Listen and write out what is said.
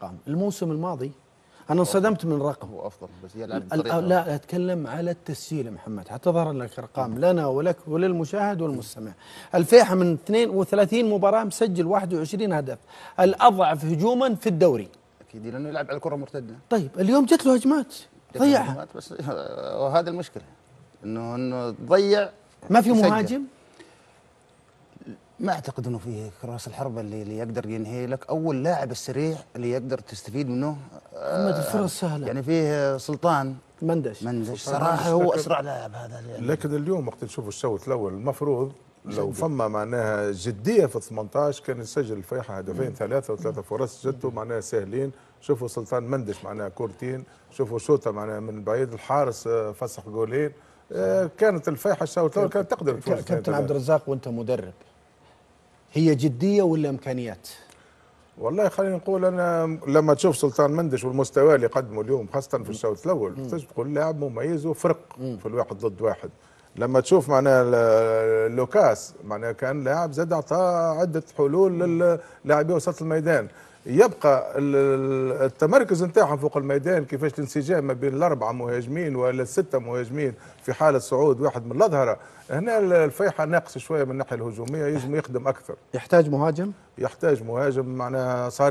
الارقام الموسم الماضي انا انصدمت من رقم هو افضل بس يلعب لا اتكلم على التسجيل محمد حتى ظهر لك ارقام لنا ولك وللمشاهد والمستمع الفيحة من 32 مباراه مسجل 21 هدف الاضعف هجوما في الدوري اكيد لانه يلعب على الكره المرتده طيب اليوم جت له هجمات ضيعها بس آه، وهذا المشكله انه انه تضيع ما في مهاجم ما اعتقد انه فيه راس الحربه اللي, اللي يقدر ينهي لك او اللاعب السريع اللي يقدر تستفيد منه محمد الفرص سهله يعني فيه سلطان مندش مندش صراحه هو اسرع لاعب هذا يعني. لكن اليوم وقت نشوف الشوط الاول المفروض لو فما معناها جديه في 18 كان يسجل الفيحة هدفين ثلاثه وثلاثه فرص جدوا معناها سهلين شوفوا سلطان مندش معناها كورتين شوفوا شوطه معناها من بعيد الحارس آه، فسخ جولين آه، كانت الفيحة الشوط الاول كانت تقدر كابتن عبد الرزاق وانت مدرب هي جديه ولا امكانيات؟ والله خلينا نقول انا لما تشوف سلطان مندش والمستوى اللي قدمه اليوم خاصه في الشوط الاول تقول لاعب مميز وفرق في الواحد ضد واحد لما تشوف معناها لوكاس معناها كان لاعب زاد اعطى عده حلول للاعبين وسط الميدان يبقى التمركز نتاعهم فوق الميدان كيفاش الانسجام ما بين الاربعه مهاجمين ولا السته مهاجمين في حاله صعود واحد من الاظهره هنا الفيحة ناقص شويه من الناحيه الهجوميه يجب يخدم اكثر يحتاج مهاجم يحتاج مهاجم معناها صريح